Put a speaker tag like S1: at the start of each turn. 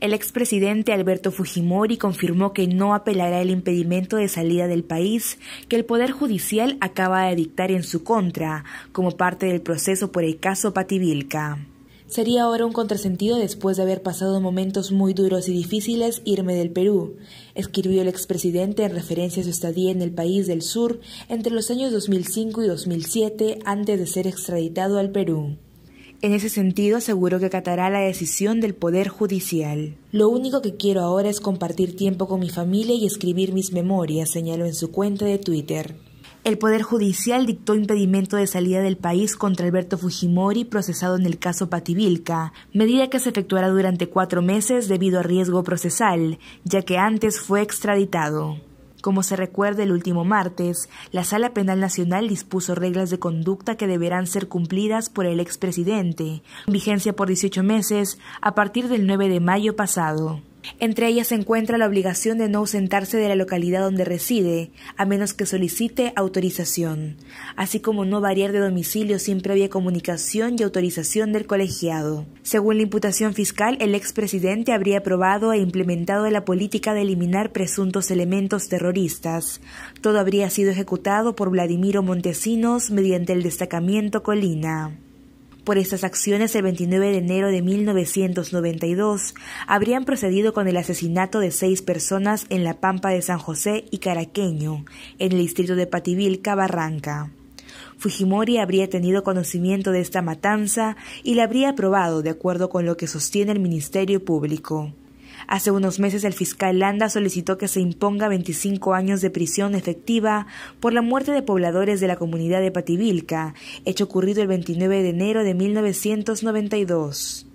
S1: El expresidente Alberto Fujimori confirmó que no apelará el impedimento de salida del país que el Poder Judicial acaba de dictar en su contra, como parte del proceso por el caso Pativilca. Sería ahora un contrasentido después de haber pasado momentos muy duros y difíciles irme del Perú, escribió el expresidente en referencia a su estadía en el país del sur entre los años 2005 y 2007 antes de ser extraditado al Perú. En ese sentido, aseguró que acatará la decisión del Poder Judicial. Lo único que quiero ahora es compartir tiempo con mi familia y escribir mis memorias, señaló en su cuenta de Twitter. El Poder Judicial dictó impedimento de salida del país contra Alberto Fujimori, procesado en el caso Pativilca, medida que se efectuará durante cuatro meses debido a riesgo procesal, ya que antes fue extraditado. Como se recuerda el último martes, la Sala Penal Nacional dispuso reglas de conducta que deberán ser cumplidas por el expresidente, vigencia por 18 meses a partir del 9 de mayo pasado. Entre ellas se encuentra la obligación de no ausentarse de la localidad donde reside, a menos que solicite autorización, así como no variar de domicilio sin previa comunicación y autorización del colegiado. Según la imputación fiscal, el expresidente habría aprobado e implementado la política de eliminar presuntos elementos terroristas. Todo habría sido ejecutado por Vladimiro Montesinos mediante el destacamiento Colina. Por estas acciones, el 29 de enero de 1992, habrían procedido con el asesinato de seis personas en la Pampa de San José y Caraqueño, en el distrito de Pativilca, Barranca. Fujimori habría tenido conocimiento de esta matanza y la habría aprobado de acuerdo con lo que sostiene el Ministerio Público. Hace unos meses el fiscal Landa solicitó que se imponga 25 años de prisión efectiva por la muerte de pobladores de la comunidad de Pativilca, hecho ocurrido el 29 de enero de 1992.